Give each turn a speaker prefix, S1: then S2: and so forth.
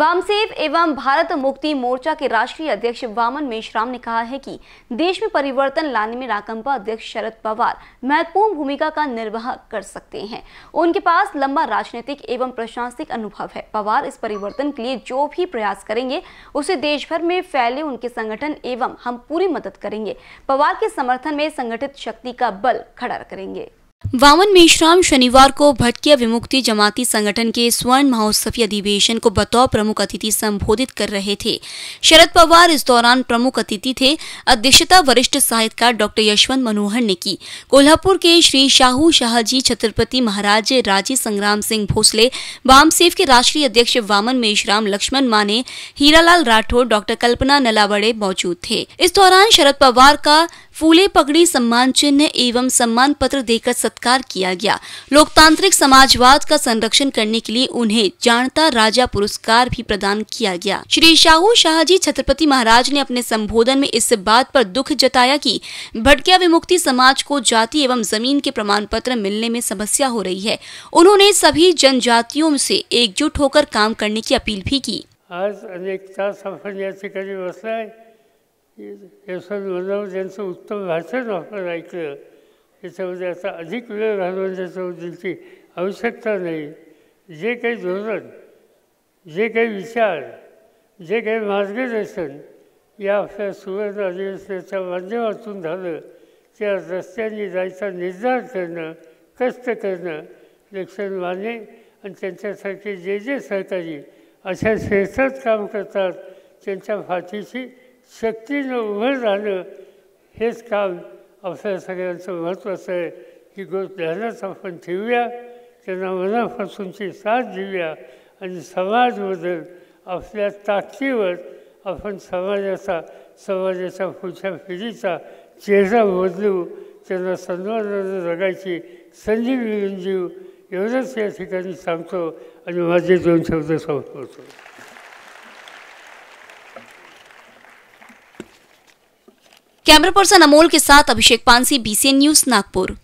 S1: वामसेव एवं भारत मुक्ति मोर्चा के राष्ट्रीय अध्यक्ष वामन मेश्राम ने कहा है कि देश में परिवर्तन लाने में राकंपा अध्यक्ष शरद पवार महत्वपूर्ण भूमिका का निर्वाह कर सकते हैं उनके पास लंबा राजनीतिक एवं प्रशासनिक अनुभव है पवार इस परिवर्तन के लिए जो भी प्रयास करेंगे उसे देश भर में फैले उनके संगठन एवं हम पूरी मदद करेंगे पवार के समर्थन में संगठित शक्ति का बल खड़ा करेंगे वामन मेश्राम शनिवार को भटकिया विमुक्ति जमाती संगठन के स्वर्ण महोत्सवी अधिवेशन को बतौर प्रमुख अतिथि संबोधित कर रहे थे शरद पवार इस दौरान प्रमुख अतिथि थे अध्यक्षता वरिष्ठ साहित्यकार डॉक्टर यशवंत मनोहर ने की कोल्हापुर के श्री शाहू शाहजी छत्रपति महाराज राजी संग्राम सिंह भोसले वामसेव के राष्ट्रीय अध्यक्ष वामन मेशराम लक्ष्मण माने हीरालाल राठौर डॉक्टर कल्पना नलावड़े मौजूद थे इस दौरान शरद पवार का फूले पगड़ी सम्मान चिन्ह एवं सम्मान पत्र देकर सत्कार किया गया लोकतांत्रिक समाजवाद का संरक्षण करने के लिए उन्हें जानता राजा पुरस्कार भी प्रदान किया गया श्री शाहू शाहजी छत्रपति महाराज ने अपने संबोधन में इस बात पर दुख जताया कि भटकिया विमुक्ति समाज को जाति एवं जमीन के प्रमाण पत्र मिलने में समस्या हो रही है उन्होंने सभी जनजातियों से एकजुट होकर काम करने की अपील भी की
S2: आज अनेकता सफल जैसे कभी है यशवंत मधव ज्यांचं उत्तम भाषण आपण ऐकलं त्याच्यामध्ये आता अधिक वेळ घालवून त्यांची आवश्यकता नाही जे काही धोरण जे काही विचार जे काही मार्गदर्शन या आपल्या सुवर्ण अधिवेशनाच्या माध्यमातून झालं त्या रस्त्याने जायचा निर्धार करणं कष्ट करणं लक्षण माने आणि त्यांच्यासारखे जे जे सहकारी अशा क्षेत्रात काम करतात त्यांच्या फाटीशी शक्तीनं उभं झालं हेच काम आपल्या सगळ्यांचं महत्त्वाचं आहे की गोष्ट ध्यानच आपण ठेवूया त्यांना मनापासूनची साथ देऊया आणि समाजबद्दल आपल्या ताकदीवर आपण समाजाचा समाजाच्या पुढच्या पिढीचा चेहरा बदलू त्यांना सन्मानानं जगायची संधी मिळून देऊ एवढंच या
S1: ठिकाणी सांगतो
S2: आणि माझे दोन शब्द संपवतो
S1: कैमरा पर्सन अमोल के साथ अभिषेक पानसी बीसीएन न्यूज नागपुर